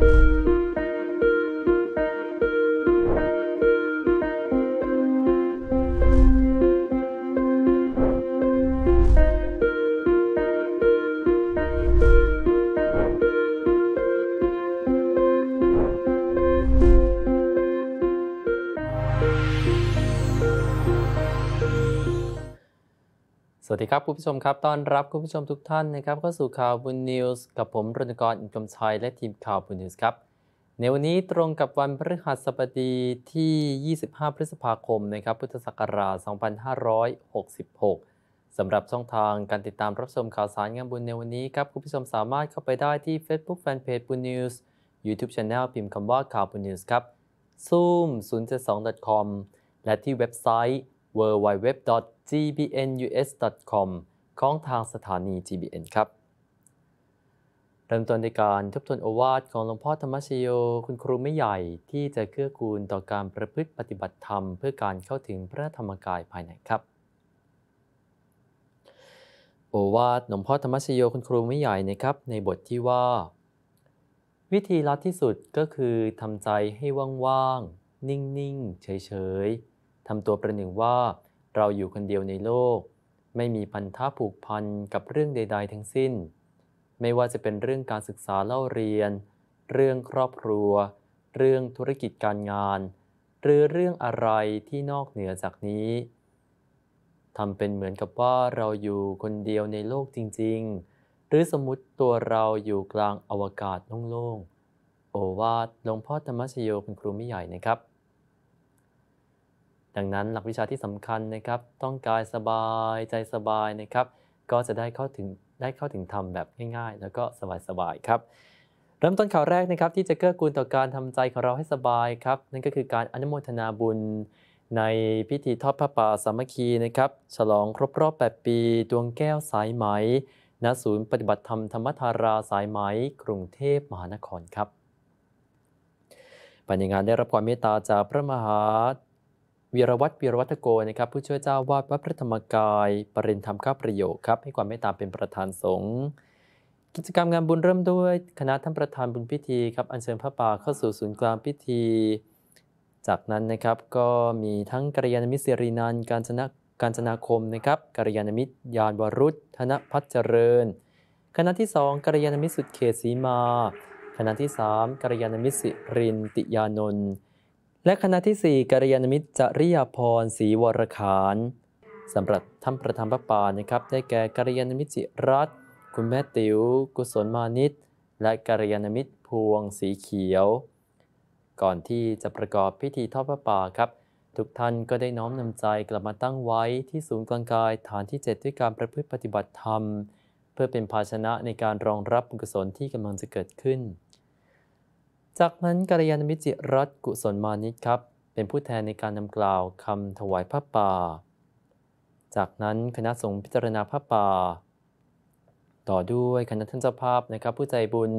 Música วัสดีครับคุณผู้ชมครับต้อนรับคุณผู้ชมทุกท่านนะครับเข้าสู่ข่าวบุญนิวส์กับผม รณกรอินกมชัยและทีมข่าวบุญนิวส์ครับ ในวันนี้ตรงกับวันพฤหัสบดีที่ 25 พฤษภาคมนะครับพุทธศักราช 2566สำหรับช่องทางการติดตามรับชมข่าวสารงานบุญในวันนี้ครับ คุณผู้ชมสามารถเข้าไปได้ที่ Facebook Fanpage บุญนิวส์ YouTube Channel พิมพ์คำว่าข่าวบุญนิวส์ครับ zoom 0 2 com และที่เว็บไซต์ www gbnus.com ของทางสถานี GBN ครับ เริ่มต้นในการทบทวนโอวาทของหลวงพ่อธรรมชโย คุณครูไม่ใหญ่ ที่จะเกื้อกูลต่อการประพฤติปฏิบัติธรรมเพื่อการเข้าถึงพระธรรมกายภายในครับ โอวาทหลวงพ่อธรรมชโย คุณครูไม่ใหญ่นะครับ ในบทที่ว่า วิธีลัดที่สุดก็คือทำใจให้ว่างๆนิ่งๆเฉยๆทำตัวประหนึ่งว่าเราอยู่คนเดียวในโลก ไม่มีพันธะผูกพันกับเรื่องใด ๆ ทั้งสิ้น ไม่ว่าจะเป็นเรื่องการศึกษาเล่าเรียน เรื่องครอบครัว เรื่องธุรกิจการงาน หรือเรื่องอะไรที่นอกเหนือจากนี้ทำเป็นเหมือนกับว่าเราอยู่คนเดียวในโลกจริงๆ หรือสมมติตัวเราอยู่กลางอวกาศโล่งๆโอวาทหลวงพ่อธรรมชโยคุณครูไม่ใหญ่นะครับดังนั้นหลักวิชาที่สำคัญนะครับ ต้องกายสบายใจสบายนะครับ ก็จะได้เข้าถึงได้เข้าถึงธรรมแบบง่ายๆ แล้วก็สบายๆครับ เริ่มต้นข่าวแรกนะครับ ที่จะเกื้อกูลต่อการทำใจของเราให้สบายครับ นั่นก็คือการอนุโมทนาบุญ ในพิธีทอดพระป่าสามัคคีนะครับ ฉลองครบรอบ 8 ปีดวงแก้วสายไหม ณศูนย์ปฏิบัติธรรมธรรมธาราสายไหม กรุงเทพมหานครครับภายในงานได้รับความเมตตาจากพระมหาวีรวัตรวีรวัตโกนะครับผู้ช่วยเจ้าวาดวัดพระธรรมกาย ปรินธรรมข้าประโยคครับให้ความเมตตาเป็นประธานสงฆ์กิจกรรมงานบุญเริ่มด้วยคณะท่านประธานบุญพิธีครับอัญเชิญพระป่าเข้าสู่ศูนย์กลางพิธี จากนั้นนะครับก็มีทั้งกริยานมิตรสิรินันการชนะการชนาคมนะครับกริยานมิตรยานวรุษธนพัฒเจริญคณะที่ 2กริยานมิตรสุดเขตสีมาคณะที่ 3กริยานมิตรสิรินติยานนท์และคณะที่ 4กัลยาณมิตรจริยาพรศรีวรขานสำหรับท่านประธานพระปานะครับได้แก่กัลยาณมิตรจิรัตคุณแม่ติว๋วกุศลมานิตและกัลยาณมิตรพวงสีเขียว ก่อนที่จะประกอบพิธีทอดพระป่าครับ ทุกท่านก็ได้น้อมนำใจกลับมาตั้งไว้ที่ศูนย์กลางกายฐานที่7ด้วยการประพฤติปฏิบัติธรรม เพื่อเป็นภาชนะในการรองรับบุญกุศลที่กำลังจะเกิดขึ้นจากนั้นกัลยาณมิจิรัตกุศลมานิตครับ เป็นผู้แทนในการนำกล่าวคำถวายพระป่า จากนั้นคณะสงฆ์พิจารณาพระป่า ต่อด้วยคณะท่านเจ้าภาพนะครับผู้ใจบุญ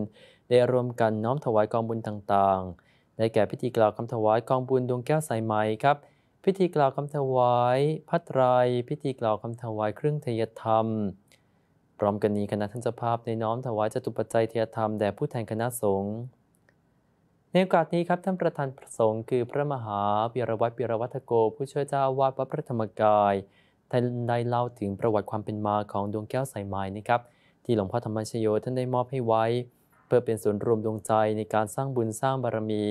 ได้รวมกันน้อมถวายกองบุญต่างๆได้แก่พิธีกล่าวคำถวายกองบุญดวงแก้วใสไม้ครับ พิธีกล่าวคำถวายพัดไรพิธีกล่าวคำถวายเครื่องเทยธรรม พร้อมกันนี้คณะท่านเจ้าภาพในน้อมถวายจตุปัจจัยเทียธรรมแด่ผู้แทนคณะสงฆ์ในโอกาสนี้ครับท่านประธานประสงค์คือพระมหาปิรวัตรปิรวัตโก ผู้ช่วยเจ้าวาดวัดพระธรรมกายท่านได้เล่าถึงประวัติความเป็นมาของดวงแก้วสายไม้นะครับที่หลวงพ่อธรรมชโยท่านได้มอบให้ไว้ เพื่อเป็นศูนย์รวมดวงใจในการสร้างบุญสร้างบารมี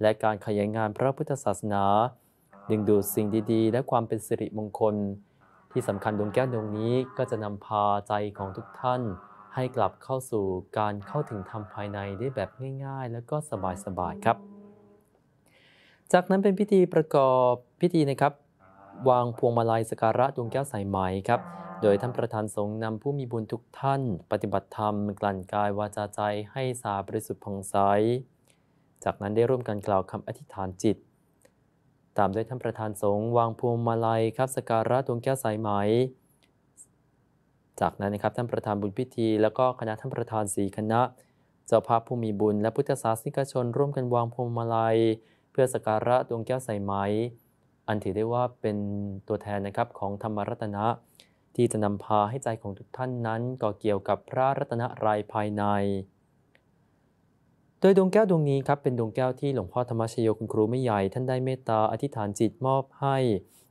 และการขยายงานพระพุทธศาสนาดึงดูดสิ่งดี ๆ และความเป็นสิริมงคล ที่สำคัญดวงแก้วดวงนี้ก็จะนำพาใจของทุกท่านให้กลับเข้าสู่การเข้าถึงธรรมภายในได้แบบง่าย ๆ และก็สบายๆครับ จากนั้นเป็นพิธีประกอบพิธีนะครับ วางพวงมาลัยสการะดวงแก้วสายไหมครับ โดยท่านประธานสงฆ์นำผู้มีบุญทุกท่าน ปฏิบัติธรรมกลั่นกายวาจาใจให้สาบริสุทธิ์ผ่องใสจากนั้นได้ร่วมกันกล่าวคำอธิษฐานจิต ตามด้วยท่านประธานสงฆ์วางพวงมาลัยครับสการะดวงแก้วสายไหมจากนั้นนะครับท่านประธานบุญพิธี แล้วก็คณะท่านประธานสีคณะ เจ้าภาพผู้มีบุญ และพุทธศาสนิกชนร่วมกันวางพวงมาลัย เพื่อสการะดวงแก้วใส่ไม้ อันถือได้ว่าเป็นตัวแทนนะครับของธรรมรัตนะที่จะนำพาให้ใจของทุกท่านนั้นก่อเกี่ยวกับพระรัตนรายภายใน โดยดวงแก้วดวงนี้ครับเป็นดวงแก้วที่หลวงพ่อธรรมชโยคุณครูไม่ใหญ่ ท่านได้เมตตาอธิษฐานจิตมอบให้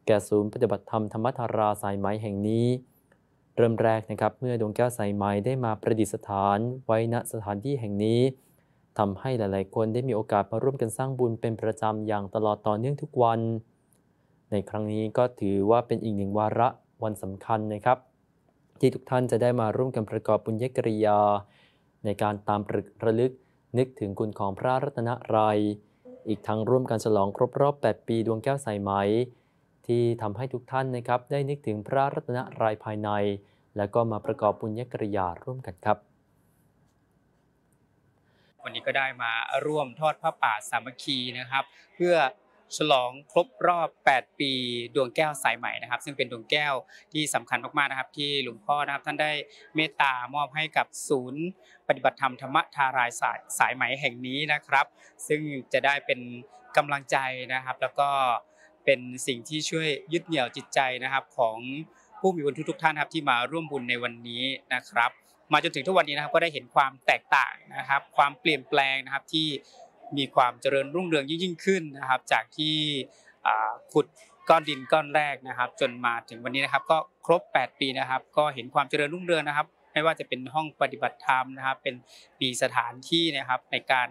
แก่ศูนย์ปฏิบัติธรรมธรรมธาราสายไหมแห่งนี้เริ่มแรกนะครับเมื่อดวงแก้วสายไม้ได้มาประดิษฐาน ไว้ณสถานที่แห่งนี้ทำให้หลายๆคนได้มีโอกาสมาร่วมกันสร้างบุญเป็นประจำอย่างตลอดต่อเนื่องทุกวัน ในครั้งนี้ก็ถือว่าเป็นอีกหนึ่งวาระวันสำคัญนะครับ ที่ทุกท่านจะได้มาร่วมกันประกอบบุญยกริยา ในการตามประลึกนึกถึงคุณของพระรัตนรยัยอีกทั้งร่วมกันฉลองครบรอบ 8 ปี ดวงแก้วสายไหมที่ทำให้ทุกท่านนะครับได้นึกถึงพระรัตนรายภายใน และก็มาประกอบบุญญกริยาร่วมกันครับ วันนี้ก็ได้มาร่วมทอดพระป่าสามัคคีนะครับ เพื่อฉลองครบรอบ 8 ปี ดวงแก้วสายใหม่นะครับ ซึ่งเป็นดวงแก้วที่สำคัญมากๆนะครับ ที่หลวงพ่อนะครับท่านได้เมตตามอบให้กับศูนย์ ปฏิบัติธรรมธรรมทารายสายสายใหม่แห่งนี้นะครับ ซึ่งจะได้เป็นกำลังใจนะครับ แล้วก็เป็นสิ่งที่ช่วยยึดเหนี่ยวจิตใจนะครับ ของผู้มีบุญทุก ๆท่านครับที่มาร่วมบุญในวันนี้นะครับ มาจนถึงทุกวันนี้นะครับก็ได้เห็นความแตกต่างนะครับความเปลี่ยนแปลงนะครับที่มีความเจริญรุ่งเรืองยิ่งขึ้นนะครับ จากที่ขุดก้อนดินก้อนแรกนะครับ จนมาถึงวันนี้นะครับ ก็ครบ 8 ปีนะครับ ก็เห็นความเจริญรุ่งเรืองนะครับ ไม่ว่าจะเป็นห้องปฏิบัติธรรมนะครับ เป็นปีสถานที่นะครับในการ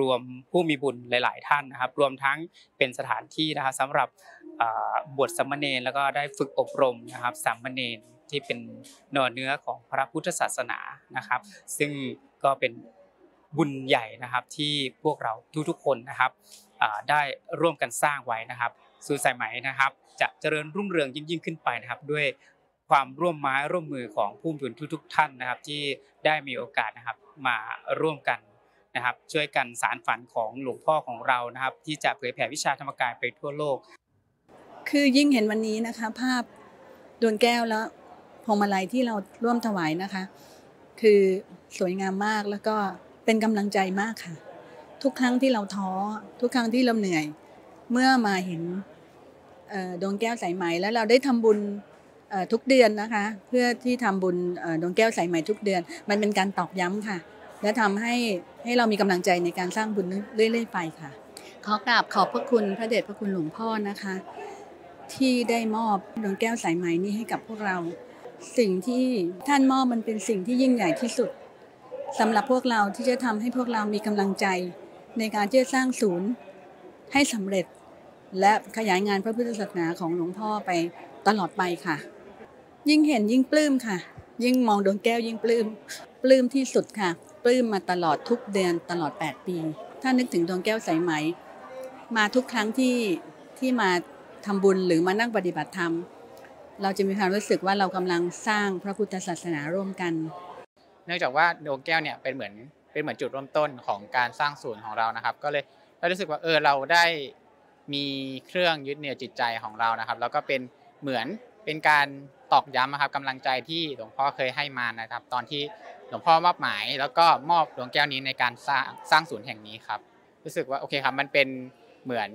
รวมผู้มีบุญหลาย ๆท่านนะครับ รวมทั้งเป็นสถานที่นะครับสำหรับบวชสัมมาเนรแล้วก็ได้ฝึกอบรมนะครับสัมมาเนรที่เป็นหน่อเนื้อของพระพุทธศาสนานะครับ ซึ่งก็เป็นบุญใหญ่นะครับที่พวกเราทุกๆคนนะครับได้ร่วมกันสร้างไว้นะครับสู่สายไหมนะครับ จะเจริญรุ่งเรืองยิ่งขึ้นไปนะครับด้วยความร่วมไม้ร่วมมือของผู้มีบุญทุก ๆท่านนะครับ ที่ได้มีโอกาสนะครับมาร่วมกันะครับช่วยกันสารฝันของหลวงพ่อของเรานะครับ ที่จะเผยแผ่วิชาธรรมกายไปทั่วโลก คือยิ่งเห็นวันนี้นะคะ ภาพดวงแก้วแล้วพวงมาลัยที่เราร่วมถวายนะคะ คือสวยงามมากแล้วก็เป็นกำลังใจมากค่ะ ทุกครั้งที่เราท้อทุกครั้งที่เราเหนื่อย เมื่อมาเห็นดวงแก้วสายไหมแล้วเราได้ทำบุญทุกเดือนนะคะ เพื่อที่ทำบุญดวงแก้วสายไหมทุกเดือนมันเป็นการตอบย้ำค่ะและทำให้ให้เรามีกำลังใจในการสร้างบุญเรื่อยๆไปค่ะ ขอกราบขอบพระคุณพระเดชพระคุณหลวงพ่อนะคะ ที่ได้มอบดวงแก้วสายไหมนี้ให้กับพวกเราสิ่งที่ท่านมอบมันเป็นสิ่งที่ยิ่งใหญ่ที่สุด สำหรับพวกเราที่จะทำให้พวกเรามีกำลังใจในการที่จะสร้างศูนย์ให้สำเร็จและขยายงานพระพุทธศาสนาของหลวงพ่อไปตลอดไปค่ะ ยิ่งเห็นยิ่งปลื้มค่ะ ยิ่งมองดวงแก้วยิ่งปลื้มปลื้มที่สุดค่ะลื้มมาตลอดทุกเดือนตลอด 8 ปี ถ้านึกถึงดวงแก้วสายไหมมาทุกครั้งที่ที่มาทำบุญหรือมานั่งปฏิบัติธรรม เราจะมีความรู้สึกว่าเรากำลังสร้างพระพุทธศาสนาร่วมกัน เนื่องจากว่าดวงแก้วเนี่ยเป็นเหมือนเป็นเหมือนจุดเริ่มต้นของการสร้างศูนย์ของเรานะครับ ก็เลยเรารู้สึกว่าเออเราได้มีเครื่องยึดเหนี่ยวจิตใจของเรานะครับแล้วก็เป็นเหมือนเป็นการตอกย้ำนะครับกำลังใจที่หลวงพ่อเคยให้มานะครับ ตอนที่หลวงพ่อมอบหมาย แล้วก็มอบดวงแก้วนี้ในการสร้างสร้างศูนย์แห่งนี้ครับ รู้สึกว่าโอเคครับมันเป็นเหมือน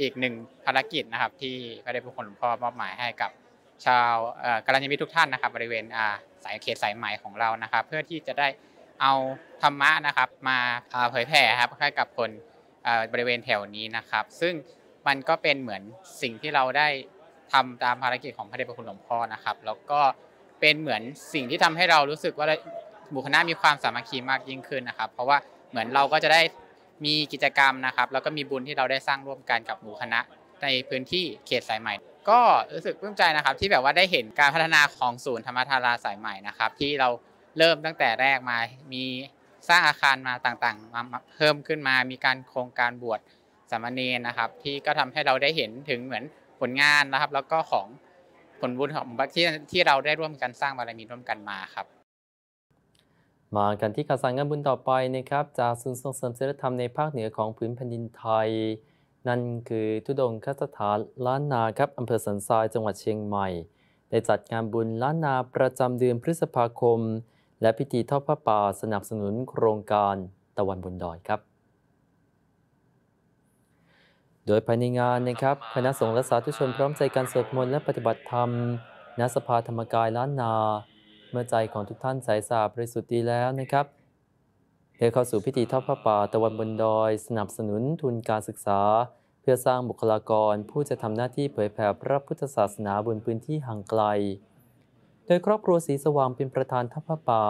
อีกหนึ่งภารกิจนะครับ ที่พระเดชพระคุณหลวงพ่อมอบหมายให้กับชาวกรณญมิตรทุกท่านนะครับ บริเวณสายเขตสายไหมของเรานะครับ เพื่อที่จะได้เอาธรรมะนะครับ มาเผยแผ่ครับให้กับคนบริเวณแถวนี้นะครับ ซึ่งมันก็เป็นเหมือนสิ่งที่เราได้ทำตามภารกิจของพระเดชพระคุณหลวงพ่อนะครับ แล้วก็เป็นเหมือนสิ่งที่ทำให้เรารู้สึกว่าหมู่คณะ มีความสามัคคีมากยิ่งขึ้นนะครับ เพราะว่าเหมือนเราก็จะได้มีกิจกรรมนะครับ แล้วก็มีบุญที่เราได้สร้างร่วมกันกับหมู่คณะในพื้นที่เขตสายใหม่ ก็รู้สึกปลื้มใจนะครับ ที่แบบว่าได้เห็นการพัฒนาของศูนย์ธรรมธาราสายใหม่นะครับที่เราเริ่มตั้งแต่แรกมามีสร้างอาคารมาต่างๆมาเพิ่มขึ้นมามีการโครงการบวชสามเณรนะครับ ที่ก็ทำให้เราได้เห็นถึงเหมือนผลงานนะครับ แล้วก็ของผลบุญของที่ที่เราได้ร่วมกันสร้างบารมีร่วมกันมาครับมากันที่ข่าวสารงานบุญต่อไปนะครับจากศูนย์ส่งเสริมศิลธรรมในภาคเหนือของพื้นแผ่นดินไทย นั่นคือทุดงคสถานล้านนาครับอำเภอสันทรายจังหวัดเชียงใหม่ ได้จัดงานบุญล้านนาประจำเดือนพฤษภาคม และพิธีทอดพระป่าสนับสนุนโครงการตะวันบนดอยครับ โดยภายในงานนะครับคณะสงฆ์และสาธุชนพร้อมใจการสวดมนต์และปฏิบัติธรรมณสภาธรรมกายล้านนาเมื่อใจของทุกท่านใสสะอาดบริสุทธิ์ดีแล้วนะครับ เดินเข้าสู่พิธีทอดพระป่า ตะวันบนดอย สนับสนุนทุนการศึกษา เพื่อสร้างบุคลากรผู้จะทำหน้าที่เผยแผ่พระพุทธศาสนาบนพื้นที่ห่างไกล โดยครอบครัวสีสว่างเป็นประธานทอดพระป่า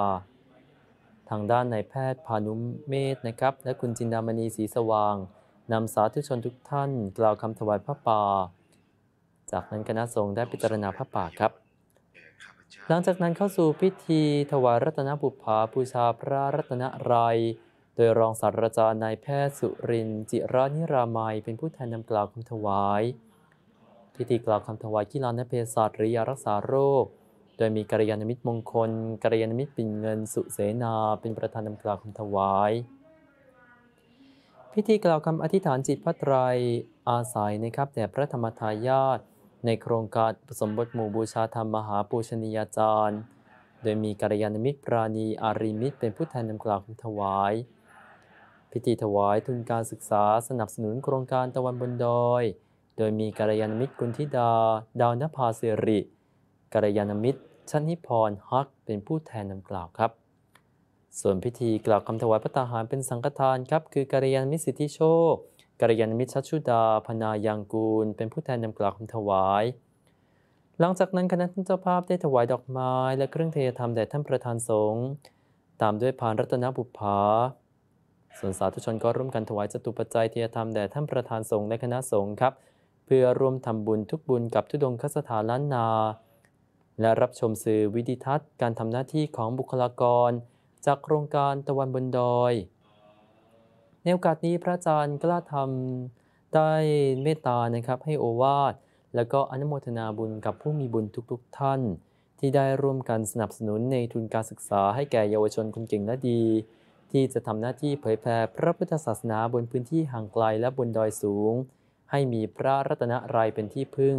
ทางด้านนายแพทย์พานุมเมธนะครับ และคุณจินดามณีสีสว่างนำสาธุชนทุกท่าน กล่าวคำถวายพระป่า จากนั้นคณะสงฆ์ได้พิจารณาพระป่าครับหลังจากนั้นเข้าสู่พิธีถวายรัตนบุพภาบูชาพระรัตนรัยโดยรองศาสตราจารย์นายแพทย์สุรินจิรานิรามัยเป็นผู้แทนนำกล่าวคำถวาย พิธีกล่าวคำถวายกีฬานเภสตรหรือยารักษาโรค โดยมีกัลยาณมิตรมงคลกัลยาณมิตรปิ่นเงิน สุเสนา เป็นประธานนำกล่าวคำถวาย พิธีกล่าวคำอธิษฐานจิตพระไตรอาศัยนะครับแต่พระธรรมทายาทในโครงการสมบทหมู่บูชาธรรมมหาปูชนียาจารย์ โดยมีกัลยาณมิตรปราณีอารีมิตรเป็นผู้แทนนำกล่าวคำถวาย พิธีถวาย ทุนการศึกษาสนับสนุนโครงการตะวันบนดอย โดยมีกัลยาณมิตรกุลธิดา ดาวนภาเสริกัลยาณมิตรชันนิพรฮักเป็นผู้แทนนำกล่าวครับ ส่วนพิธีกล่าวคำถวายพระตาหารเป็นสังฆทานครับ คือกัลยาณมิตรสิทธิโชคกรยานมิตรชัชชุดาพนายางกูล เป็นผู้แทนนำกล่าวคำถวาย หลังจากนั้นคณะท่านเจ้าภาพได้ถวายดอกไม้ และเครื่องเทยธรรมแด่ท่านประธานสงฆ์ตามด้วยพานรัตนบุพภาส่วนสาธุชนก็ร่วมกันถวายจตุปัจจัยเทียธรรมแด่ท่านประธานสงฆ์และคณะสงฆ์ครับ เพื่อร่วมทำบุญทุกบุญกับทุดงคสถานล้านนา และรับชมสื่อวิดิทัศน์ การทำหน้าที่ของบุคลากร จากโครงการตะวันบนดอยในโอกาสนี้พระอาจารย์กล้าธรรมได้เมตตานะครับให้โอวาท และก็อนุโมทนาบุญกับผู้มีบุญทุกๆท่าน ที่ได้ร่วมกันสนับสนุนในทุนการศึกษาให้แก่เยาวชนคนเก่งและดี ที่จะทำหน้าที่เผยแผ่พระพุทธศาสนาบนพื้นที่ห่างไกลและบนดอยสูง ให้มีพระรัตนรายเป็นที่พึ่ง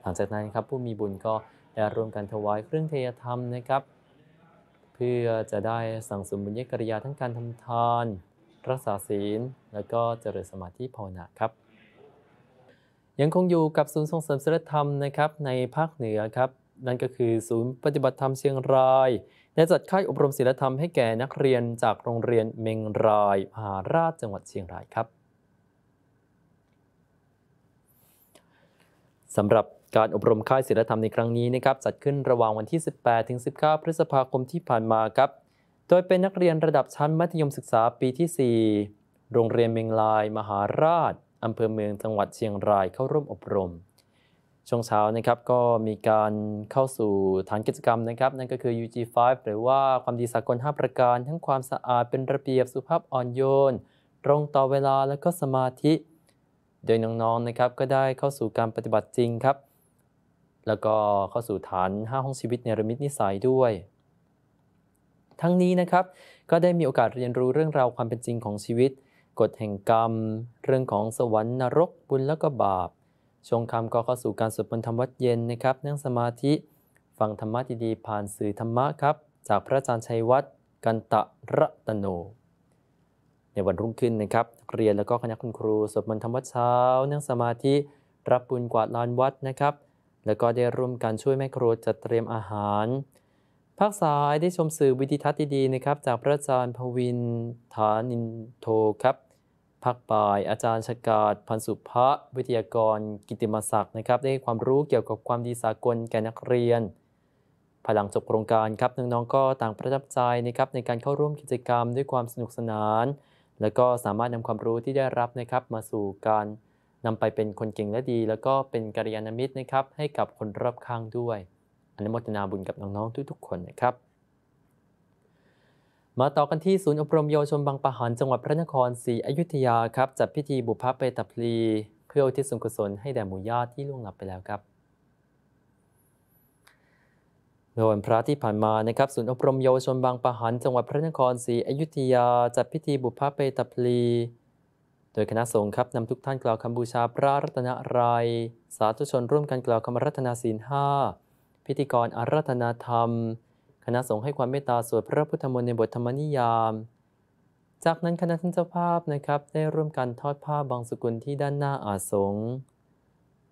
หลังจากนั้นครับผู้มีบุญก็ได้ร่วมกันถวายเครื่องเทยธรรมนะครับ เพื่อจะได้สั่งสมบุญญกิริยาทั้งการทำทานรักษาศีลและก็เจริญสมาธิภาวนาครับ ยังคงอยู่กับศูนย์ส่งเสริมศิลธรรมนะครับในภาคเหนือครับนั่นก็คือศูนย์ ปฏิบัติธรรมเชียงรายได้จัดค่ายอบรมศิลธรรมให้แก่นักเรียนจากโรงเรียนเมงรายมหาราชจังหวัดเชียงรายครับสำหรับการอบรมค่ายศิลธรรมในครั้งนี้นะครับ จัดขึ้นระหว่างวันที่ 18ถึง19 พฤษภาคมที่ผ่านมาครับโดยเป็นนักเรียนระดับชั้นมัธยมศึกษาปีที่ 4 โรงเรียนเมงลาย มหาราชอำเภอเมืองจังหวัดเชียงรายเข้าร่วมอบรม ช่วงเช้านะครับก็มีการเข้าสู่ฐานกิจกรรมนะครับ นั่นก็คือ UG5 หรือว่าความดีสากล 5 ประการ ทั้งความสะอาดเป็นระเบียบสุภาพอ่อนโยนตรงต่อเวลาและก็สมาธิ โดยน้องๆนะครับก็ได้เข้าสู่การปฏิบัติจริงครับ แล้วก็เข้าสู่ฐาน 5 ห้องชีวิตเนรมิตนิสัยด้วยทั้งนี้นะครับ ก็ได้มีโอกาสเรียนรู้เรื่องราวความเป็นจริงของชีวิต กฎแห่งกรรม เรื่องของสวรรค์นรก บุญและก็บาปชงคำก็เข้าสู่การสวดมนต์ธรรมวัดเย็นนะครับนั่งสมาธิฟังธรรมะดีๆผ่านสื่อธรรมะครับ จากพระอาจารย์ชัยวัฒน์กันตะระตโน ในวันรุ่งขึ้นนะครับเรียนแล้วก็คณะคุณครูสวดมนต์ธรรมวัดเช้านั่งสมาธิรับบุญกวาดลานวัดนะครับ แล้วก็ได้ร่วมกันช่วยแม่ครัวจัดเตรียมอาหารภาคสายได้ชมสื่อวิธิทัศน์ดีๆนะครับ จากพระอาจารย์พวินฐานินโทครับภาคปลาย อาจารย์ชกาดพันสุภะวิทยากรกิติมศักดิ์นะครับได้ความรู้เกี่ยวกับความดีสากลแก่นักเรียนภายหลังจบโครงการครับน้องๆก็ต่างประทับใจนะครับในการเข้าร่วมกิจกรรมด้วยความสนุกสนาน แล้วก็สามารถนำความรู้ที่ได้รับนะครับมาสู่การนำไปเป็นคนเก่งและดี แล้วก็เป็นกัลยาณมิตรนะครับให้กับคนรอบข้างด้วยอนุโมทนาบุญกับน้องๆ ทุกๆคนนะครับ มาต่อกันที่ศูนย์อบรมโยชนบางปะหันจังหวัดพระนครศรีอยุธยาครับจัดพิธีบุพเพตพลีเพื่ออุทิศส่วนกุศลให้แด่หมู่ญาติที่ล่วงลับไปแล้วครับเมื่อวันพระที่ผ่านมานะครับศูนย์อบรมโยชนบางปะหันจังหวัดพระนครศรีอยุธยาจัดพิธีบุพเพเปตพลีโดยคณะสงฆ์ครับนำทุกท่านกล่าวคำบูชาพระรัตนราัยสาธุชนร่วมกันกล่าวคำรัตนาศีลห้าพิธีกรอารัธนาธรรม คณะสงฆ์ให้ความเมตตาสวดพระพุทธมนต์ในบทธรรมนิยาม จากนั้นคณะท่านเจ้าภาพนะครับได้ร่วมกันทอดผ้าบางสกุลที่ด้านหน้าอาสง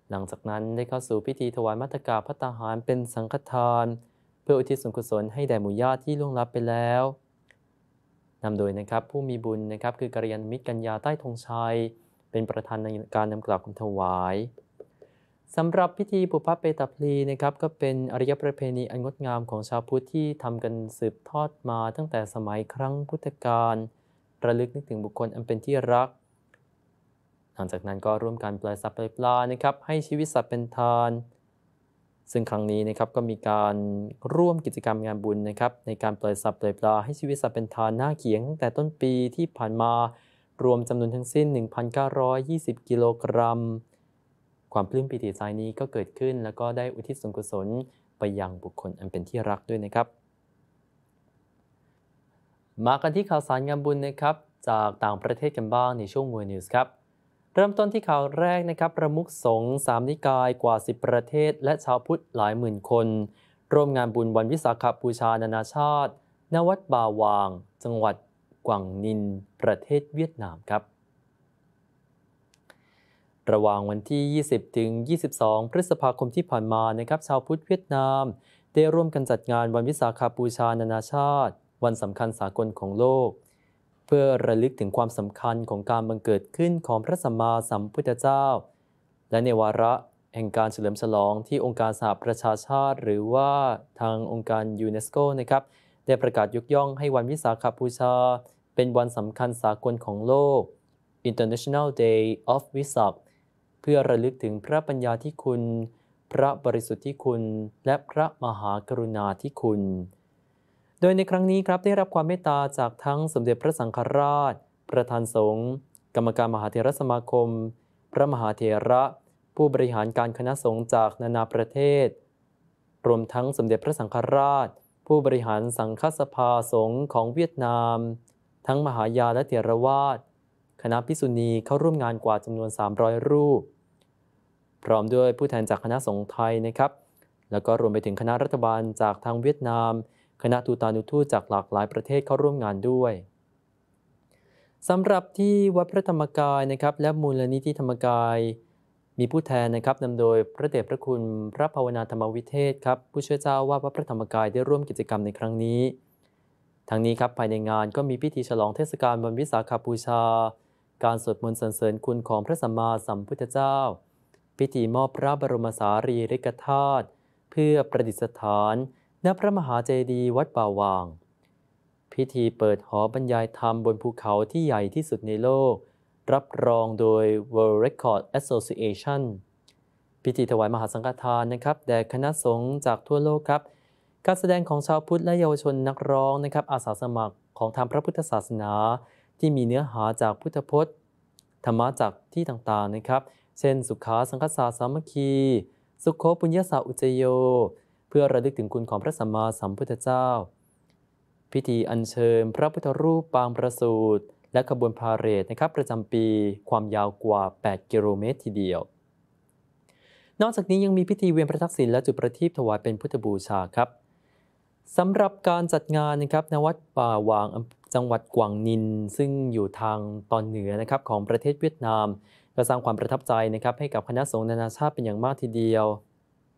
หลังจากนั้น ได้เข้าสู่พิธีถวายมัตกาพระตาหารเป็นสังฆทาน เพื่ออุทิศส่วนกุศลให้แด่หมู่ญาติที่ล่วงลับไปแล้วนำโดยนะครับผู้มีบุญนะครับคือกัลยาณมิตรกัญญาใต้ธงชัยเป็นประธานในการนำกล่าวคำถวายสำหรับพิธีบุพเพตาพลีนะครับก็เป็นอริยประเพณีอันงดงามของชาวพุทธที่ทำกันสืบทอดมา ตั้งแต่สมัยครั้งพุทธกาลระลึกนึกถึงบุคคลอันเป็นที่รัก หลังจากนั้นก็ร่วมกันปล่อยสัตว์ปล่อยปลานะครับให้ชีวิตสัตว์เป็นทาน ซึ่งครั้งนี้นะครับก็มีการร่วมกิจกรรมงานบุญนะครับในการปล่อยสัตว์ปล่อยปลาให้ชีวิตสัตว์เป็นทานหน้าเขียงตั้งแต่ต้นปีที่ผ่านมารวมจำนวนทั้งสิ้น 1,920 กิโลกรัมความปลื้มปิติใจนี้ก็เกิดขึ้น แล้วก็ได้อุทิศส่วนกุศลไปยังบุคคลอันเป็นที่รักด้วยนะครับ มากันที่ข่าวสารงานบุญนะครับจากต่างประเทศกันบ้างในช่วงมวยนิวส์ครับเริ่มต้นที่ข่าวแรกนะครับ ประมุขสงฆ์สามนิกายกว่า 10 ประเทศและชาวพุทธหลายหมื่นคน ร่วมงานบุญวันวิสาขบูชานานาชาติณวัดบาวาง จังหวัดกวางนิน ประเทศเวียดนามครับระหว่างวันที่ 20 ถึง 22 พฤษภาคมที่ผ่านมานะครับชาวพุทธเวียดนาม ได้ร่วมกันจัดงานวันวิสาขาบูชานานาชาติ วันสำคัญสากลของโลก เพื่อระลึกถึงความสำคัญของการบังเกิดขึ้นของพระสัมมาสัมพุทธเจ้า และในวาระแห่งการเฉลิมฉลองที่องค์การสหประชาชาติ หรือว่าทางองค์การยูเนสโกนะครับได้ประกาศยกย่องให้วันวิสาขบูชา เป็นวันสำคัญสากลของโลก International Day of v i s a k เพื่อระลึกถึงพระปัญญาที่คุณ พระบริสุทธิ์ที่คุณ และพระมหากรุณาที่คุณ โดยในครั้งนี้ครับได้รับความเมตตาจากทั้งสมเด็จพระสังฆราช ประธานสงฆ์กรรมการมหาเถรสมาคม พระมหาเถระ ผู้บริหารการคณะสงฆ์จากนานาประเทศ รวมทั้งสมเด็จพระสังฆราช ผู้บริหารสังฆสภาสงฆ์ของเวียดนาม ทั้งมหายาและเถรวาทคณะพิสุณีเข้าร่วมงานกว่าจำนวน 300 รูปพร้อมด้วยผู้แทนจากคณะสงฆ์ไทยนะครับ แล้วก็รวมไปถึงคณะรัฐบาลจากทางเวียดนาม คณะทูตานุทูตจากหลากหลายประเทศเข้าร่วมงานด้วยสำหรับที่วัดพระธรรมกายนะครับและมูลนิธิธรรมกาย มีผู้แทนนะครับนำโดย พระเดชพระคุณพระภาวนาธรรมวิเทศครับผู้ช่วยเจ้าวาดวัดพระธรรมกายได้ร่วมกิจกรรมในครั้งนี้ทางนี้ครับภายในงานก็มีพิธีฉลองเทศกาลวันวิสาขบูชา การสวดมนต์สรรเสริญคุณของพระสัมมาสัมพุทธเจ้าพิธีมอบพระบรมสารีริกธาตุเพื่อประดิษฐานณพระมหาเจดีย์วัดป่าวาง พิธีเปิดหอบรรยายธรรมบนภูเขาที่ใหญ่ที่สุดในโลก รับรองโดย World Record Association พิธีถวายมหาสังฆทานนะครับแด่คณะสงฆ์จากทั่วโลกครับ การแสดงของชาวพุทธและเยาวชนนักร้องนะครับ อาสาสมัครของทางพระพุทธศาสนา ที่มีเนื้อหาจากพุทธพจน์ ธรรมะจากที่ต่างๆนะครับเช่น สุขาสังคสาสามัคคี สุขโคปุญญาสาอุจโย เพื่อระลึกถึงคุณของพระสัมมาสัมพุทธเจ้า พิธีอัญเชิญ พระพุทธรูปปางประสูตรและขบวนพาเหรดนะครับประจำปีความยาวกว่า 8 กิโลเมตรทีเดียว นอกจากนี้ยังมีพิธีเวียนพระทักษิณและจุดประทีปถวายเป็นพุทธบูชาครับสำหรับการจัดงานนะครับณวัดป่าวางจังหวัดกวางนินซึ่งอยู่ทางตอนเหนือนะครับของประเทศเวียดนามก็สร้างความประทับใจนะครับให้กับคณะสงฆ์นานาชาติเป็นอย่างมากทีเดียว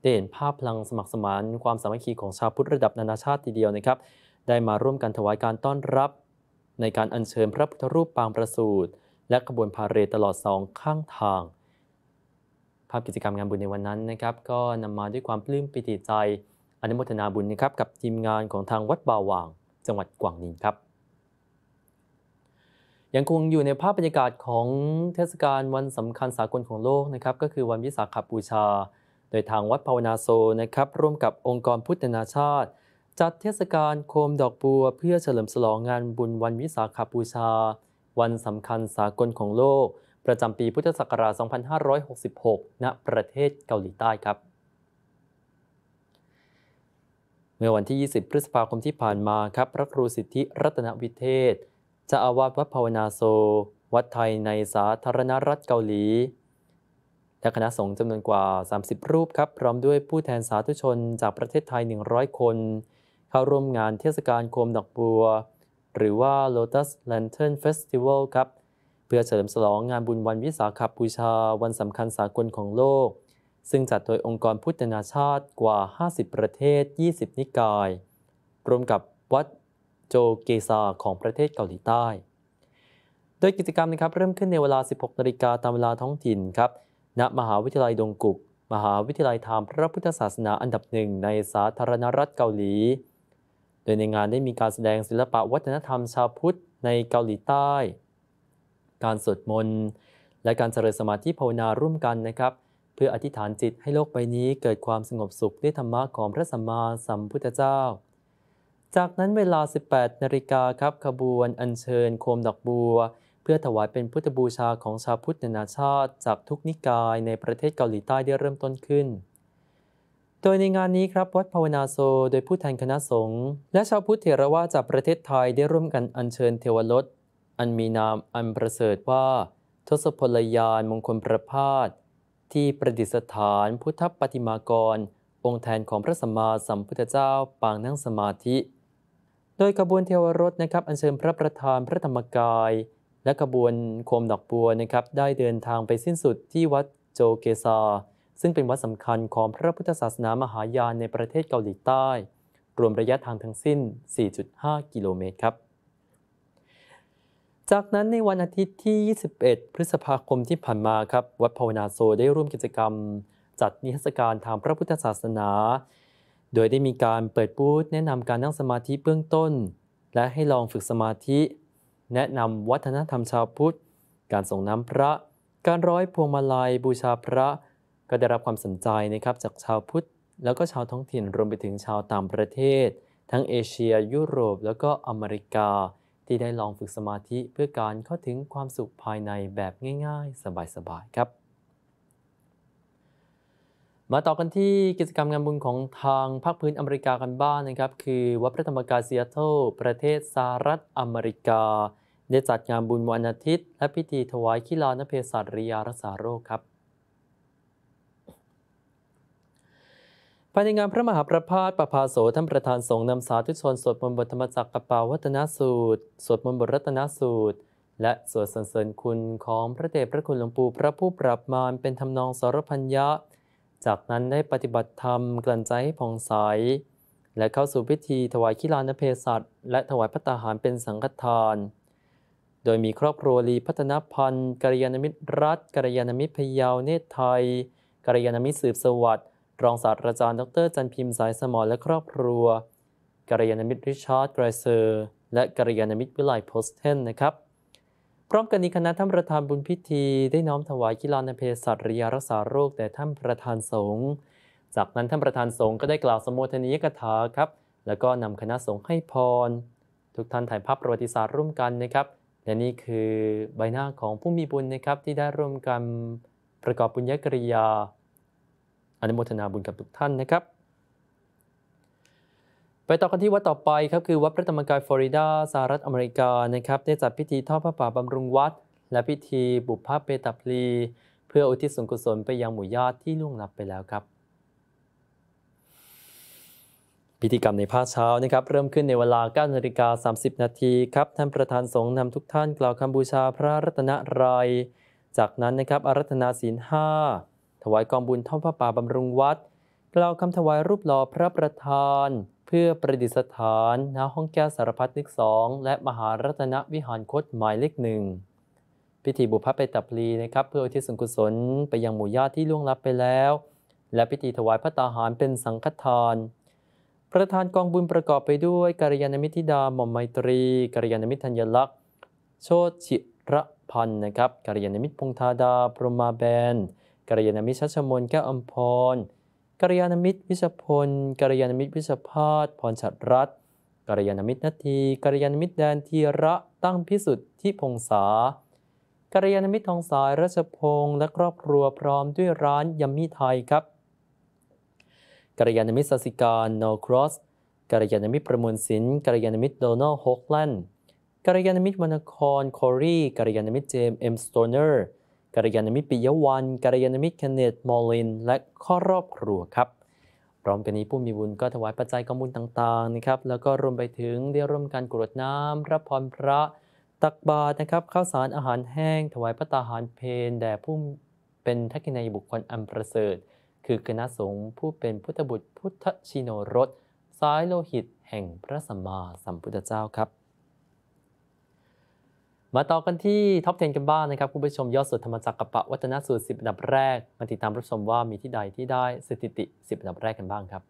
เด่เห็นภาพพลังสมัครสมานความสามัคคีของชาวพุทธระดับนานาชาติทีเดียวนะครับ ได้มาร่วมกันถวายการต้อนรับ ในการอัญเชิญพระพุทธรูปปางประสูตรและขบวนพาเรตลอดสองข้างทาง ภาพกิจกรรมงานบุญในวันนั้นนะครับก็นำมาด้วยความปลื้มปิติใจอนุโมทนาบุญนะครับ กับทีมงานของทางวัดบาหว่าง จังหวัดกวางนินครับยังคงอยู่ในภาพบรรยากาศของเทศกาลวันสำคัญสากลของโลกนะครับก็คือวันวิสาขบูชา โดยทางวัดภาวนาโซนะครับร่วมกับองค์กรพุทธนาชาติ จัดเทศกาลโคมดอกบัว เพื่อเฉลิมฉลองงานบุญวันวิสาขบูชา วันสำคัญสากลของโลก ประจำปีพุทธศักราช 2566 ณ ประเทศเกาหลีใต้ครับ เมื่อวันที่ 20 พฤษภาคมที่ผ่านมาครับพระครูสิทธิรัตนวิเทศจะอาวาสวัดภาวนาโซ วัดไทยในสาธารณรัฐเกาหลี และคณะสงฆ์จำนวนกว่า 30 รูปครับ พร้อมด้วยผู้แทนสาธุชนจากประเทศไทย 100 คน เข้าร่วมงานเทศกาลโคมดอกบัว หรือว่า Lotus Lantern Festival ครับ เพื่อเฉลิมฉลองงานบุญวันวิสาขบูชาวันสำคัญสากลของโลก ซึ่งจัดโดยองค์กรพุทธนาชาติกว่า 50 ประเทศ 20 นิกาย รวมกับวัดโจเกซาของประเทศเกาหลีใต้ โดยกิจกรรมนะครับเริ่มขึ้นในเวลา 16นาฬิกาตามเวลาท้องถิ่นครับณมหาวิทยาลัยดงกุก มหาวิทยาลัยธรรมพระพุทธศาสนาอันดับหนึ่งในสาธารณรัฐเกาหลี โดยในงานได้มีการแสดงศิลปะวัฒนธรรมชาวพุทธในเกาหลีใต้ การสวดมนต์ และการเจริญสมาธิภาวนาร่วมกันนะครับเพื่ออธิษฐานจิตให้โลกใบนี้เกิดความสงบสุขด้วยธรรมะของพระสัมมาสัมพุทธเจ้าจากนั้นเวลา 18 นาฬิกาครับขบวน อัญเชิญโคมดอกบัว เพื่อถวายเป็นพุทธบูชาของชาวพุทธนานาชาติ จากทุกนิกายในประเทศเกาหลีใต้ได้เริ่มต้นขึ้น โดยในงานนี้ครับวัดภาวนาโซโดยผู้แทนคณะสงฆ์และชาวพุทธเถรวาจากประเทศไทยได้ร่วมกันอัญเชิญเทวรสอันมีนามอันประเสริฐว่าทศพลยานมงคลประพาสที่ประดิษฐานพุทธปฏิมากร องค์แทนของพระสัมมาสัมพุทธเจ้า ปางนั่งสมาธิโดยขบวนเทวรถนะครับอัญเชิญพระประธานพระธรรมกาย และขบวนโคมดอกบัวนะครับได้เดินทางไปสิ้นสุดที่วัดโจเกซา ซึ่งเป็นวัดสำคัญของพระพุทธศาสนามหายานในประเทศเกาหลีใต้ รวมระยะทางทั้งสิ้น 4.5 กิโลเมตรครับ จากนั้นในวันอาทิตย์ที่ 21 พฤษภาคมที่ผ่านมาครับ วัดภาวนาโซได้ร่วมกิจกรรม จัดนิทรรศการทางพระพุทธศาสนาโดยได้มีการเปิดบูธแนะนำการนั่งสมาธิเบื้องต้น และให้ลองฝึกสมาธิ แนะนำวัฒนธรรมชาวพุทธ การส่งน้ำพระ การร้อยพวงมาลัยบูชาพระ ก็ได้รับความสนใจนะครับจากชาวพุทธแล้วก็ชาวท้องถิ่นรวมไปถึงชาวต่างประเทศ ทั้งเอเชีย ยุโรป แล้วก็อเมริกา ที่ได้ลองฝึกสมาธิเพื่อการเข้าถึงความสุขภายในแบบง่ายๆสบายๆครับมาต่อกันที่กิจกรรมงานบุญของทางภาคพื้นอเมริกากันบ้างนนะครับคือวัดพระธรรมกายซีแอตเทิลประเทศสหรัฐอเมริกา ได้จัดงานบุญวันอาทิตย์ และพิธีถวายขีลานเภสัชริยารักษาโรคครับภายในงานพระมหาประพาสประภาโสท่านประธานสงฆ์นำสาธุชน สวดมนต์บทธรรมจักรกป๋าวัฒนสูตรสวดมนต์บทรัตนสูตร และสวดสรรเสริญคุณของพระเดชพระคุณหลวงปู่พระผู้ปรับมารเป็นทำนองสรพัญญะจากนั้นได้ปฏิบัติธรรมกลั่นใจให้ผ่องใส และเข้าสู่พิธีถวายขีลานเพศัตและถวายพระตาหารเป็นสังฆทาน โดยมีครอบครัวลีพัฒนพันธ์กัลยาณมิตรรัฐกัลยาณมิตรพยาวเนตรไทยกัลยาณมิตรสืบสวัสดิ์รองศาสตราจารย์ดรจันพิมพ์สายสมรและครอบครัวกัลยาณมิตรริชาร์ดไกรเซอร์ และกัลยาณมิตรวิไลโพสเทนนะครับพร้อมกันนี้คณะท่านประธานบุญพิธี ได้น้อมถวายกีฬาในเศสัชริยารักษาโรคแต่ท่านประธานสงฆ์จากนั้นท่านประธานสงฆ์ก็ได้กล่าวสมโภชนียกถาครับแล้วก็นำคณะสงฆ์ให้พร ทุกท่านถ่ายภาพประวัติศาสตร์ร่วมกันนะครับและนี่คือใบหน้าของผู้มีบุญนะครับที่ได้ร่วมกันประกอบบุญญกริยา อนุโมทนาบุญกับทุกท่านนะครับไปต่อกันที่วัดต่อไปครับ คือวัดพระธรรมกายฟลอริดาสหรัฐอเมริกานะครับได้จัดพิธีทอดพระป่าบำรุงวัด และพิธีบุพภาเปตาพลีเพื่ออุทิศส่วนกุศลไปยังหมู่ญาติที่ล่วงลับไปแล้วครับพิธีกรรมในภาคเช้านะครับเริ่มขึ้นในเวลา9นาฬิกา 30 นาทีครับ ท่านประธานสงฆ์นำทุกท่านกล่าวคำบูชาพระรัตนรยัยจากนั้นนะครับอารัธนาศีลห้าถวายกองบุญทอดพระป่าบำรุงวัดกล่าวคำถวายรูปหล่อพระประธานเพื่อประดิษฐานณห้องแก้วสารพัดนึกสอง และมหารัตนวิหารคตหมายเลขหนึ่งพิธีบุพเพตับลีนะครับ เพื่ออุทิศส่วนกุศลไปยังหมู่ญาติที่ล่วงลับไปแล้ว และพิธีถวายพระตาหารเป็นสังฆทาน ประธานกองบุญประกอบไปด้วยกัลยาณมิตรธิดาหม่อมไมตรีกัลยาณมิตรธัญลักษณ์ โชติระพันธ์นะครับกัลยาณมิตรพงธาดาพรหมาแบนกัลยาณมิตรชัชมนแก้วอัมพรกัลยาณมิตรวิศพลกัลยาณมิตรวิศพาสพรชัดรัตกัลยาณมิตรนาทีกัลยาณมิตรแดนทีระตั้งพิสุทธิพงษากัลยาณมิตรทองสายรัชพงศ์และครอบครัวพร้อมด้วยร้านยัมมี่ไทยครับกัลยาณมิตรสสิการโนครอสกัลยาณมิตรประมวลศิลป์กัลยาณมิตรโดนัลด์ฮอกแลนด์กัลยาณมิตรวรรณครคอรีกัลยาณมิตรเจมส์เอ็มสโตเนอร์กัลยาณมิตรปิยวันกัลยาณมิตรคเนตมอลิน และครอบครัวครับ พร้อมกันนี้ผู้มีบุญก็ถวายปัจจัยกำมบุญต่างๆนะครับ แล้วก็รวมไปถึงได้ร่วมกันกรวดน้ำ รับพรพระตักบาตรนะครับ ข้าวสารอาหารแห้ง ถวายพระตาหารเพนแด่ผู้เป็นทักษิณายบุคคลอันประเสริฐ คือคณะสงฆ์ผู้เป็นพุทธบุตรพุทธชิโนรสสายโลหิต แห่งพระสัมมาสัมพุทธเจ้าครับมาต่อกันที่ท็อป10กันบ้างนะครับ คุณผู้ชมยอดสุดธรรมจักรปะวัฒนสูตร10อันดับแรกมาติดตามรับชมว่ามีที่ใดที่ได้สถิติ 10 อันดับแรกกันบ้างครับ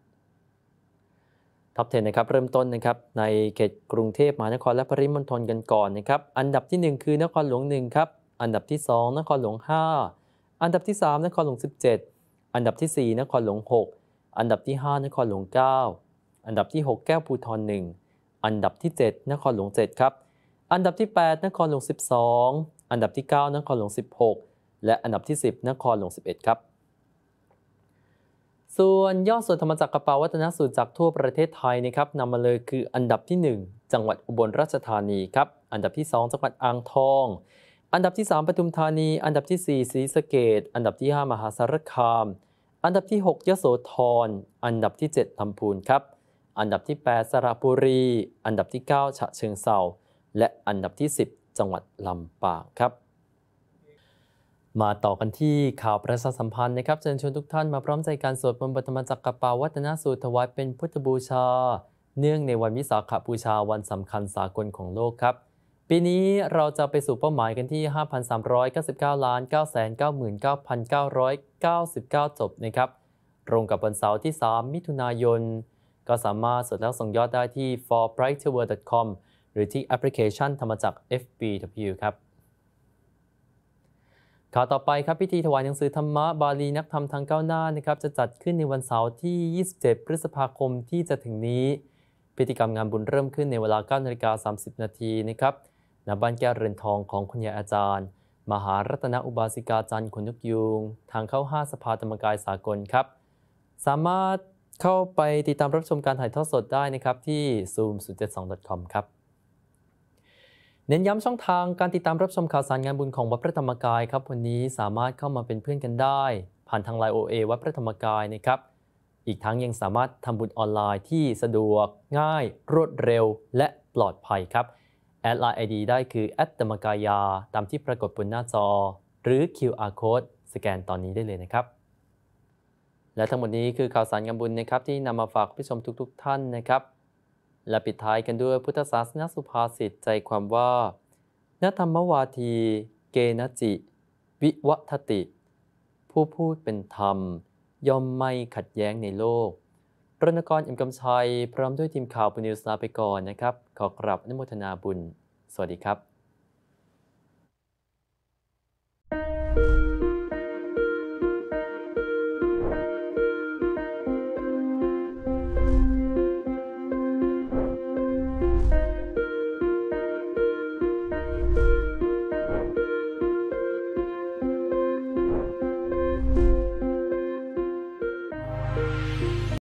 ท็อป10นะครับ เริ่มต้นนะครับในเขตกรุงเทพมหานครและปริมณฑลกันก่อนนะครับอันดับที่ 1 คือนครหลวง1 ครับอันดับที่ 2 นครหลวง5 อันดับที่ 3 นครหลวง17 อันดับที่ 4 นครหลวง6 อันดับที่ 5 นครหลวง9 อันดับที่ 6 แก้วภูธร1อันดับที่ 7 นครหลวง7ครับอันดับที่ 8 นครหลวง12 อันดับที่ 9 นครหลวง16 และอันดับที่ 10 นครหลวง11ครับ ส่วนยอดส่วนธรรมจักรกระเป๋าวัฒนสูตรจากทั่วประเทศไทยนะครับนำมาเลยคืออันดับที่ 1 จังหวัดอุบลราชธานีครับ อันดับที่ 2จังหวัดอ่างทอง อันดับที่ 3ปทุมธานี อันดับที่ 4ศรีสะเกดอันดับที่ 5 มหาสารคาม อันดับที่6ยโสธร อันดับที่7ลำพูนครับ อันดับที่8สระบุรี อันดับที่9ฉะเชิงเทราและอันดับที่ 10 จังหวัดลำปางครับ มาต่อกันที่ข่าวประชาสัมพันธ์นะครับเชิญชวนทุกท่านมาพร้อมใจการสวดมนต์ปฐมจักะปาวัฒนสูตรถวายเป็นพุทธบูชา เนื่องในวันวิสาขบูชาวันสำคัญสากลของโลกครับ ปีนี้เราจะไปสู่เป้าหมายกันที่ 5,399ล้าน999,999 จบนะครับตรงกับวันเสาร์ที่ 3 มิถุนายน ก็สามารถสดแล้วส่งยอดได้ที่ f o r b r i g h t t o l r c o m หรือที่แอปพลิเคชันธรรมจักร FBW ครับข่าวต่อไปครับพิธีถวายหนังสือธรรมะบาลีนักธรรมทางก้าวหน้านะครับจะจัดขึ้นในวันเสาร์ที่ 27 พฤษภาคมที่จะถึงนี้ พิธีกรรมงานบุญเริ่มขึ้นในเวลา9นาฬิกา30 นาทีนะครับณบ้านแก้วเรือนทองของคุณยายอาจารย์ มหารัตนอุบาสิกาจันทร์ขนนกยุง ทางเข้า5สภาธรรมกายสากลครับสามารถเข้าไปติดตามรับชมการถ่ายทอดสดได้นะครับที่ zoom072.com ครับเน้นย้ำช่องทางการติดตามรับชมข่าวสารงานบุญของวัดพระธรรมกายครับวันนี้สามารถเข้ามาเป็นเพื่อนกันได้ ผ่านทางไลน์โอเอวัดพระธรรมกายนะครับ อีกทั้งยังสามารถทำบุญออนไลน์ที่สะดวกง่าย รวดเร็ว และปลอดภัยครับแอดไลน์ไอดีได้คือแอดธรรมกายาตามที่ปรากฏบนหน้าจอ หรือ QR code สแกนตอนนี้ได้เลยนะครับ และทั้งหมดนี้คือข่าวสารงานบุญนะครับ ที่นำมาฝากผู้ชมทุก ๆท่านนะครับและปิดท้ายกันด้วยพุทธศาสนสุภาษิตใจความว่า ณธรรมวาที เกณจิ วิวัตติ ผู้พูดเป็นธรรม ย่อมไม่ขัดแย้งในโลก รณกรอิมกำชัยพร้อมด้วยทีมข่าวปนิวสลาไปก่อนนะครับ ขอกราบอนุโมทนาบุญ สวัสดีครับ